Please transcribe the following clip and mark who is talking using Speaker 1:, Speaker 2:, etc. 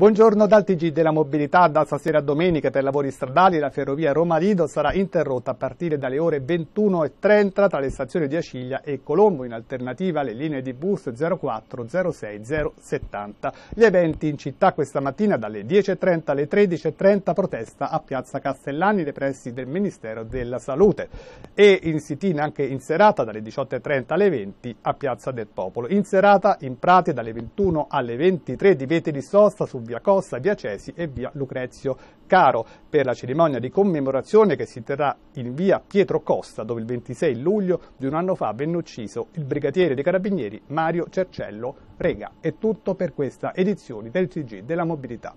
Speaker 1: Buongiorno dal TG della mobilità, da stasera a domenica per lavori stradali la ferrovia Roma-Lido sarà interrotta a partire dalle ore 21.30 tra le stazioni di Aciglia e Colombo, in alternativa alle linee di bus 0406070. Gli eventi in città questa mattina dalle 10.30 alle 13.30 protesta a Piazza Castellani nei pressi del Ministero della Salute e in sitina anche in serata dalle 18.30 alle 20 a Piazza del Popolo. In serata in Prati dalle 21 alle 23 di divieti di sosta su via Costa, via Cesi e via Lucrezio Caro per la cerimonia di commemorazione che si terrà in via Pietro Costa dove il 26 luglio di un anno fa venne ucciso il brigadiere dei carabinieri Mario Cercello Rega. È tutto per questa edizione del TG della mobilità.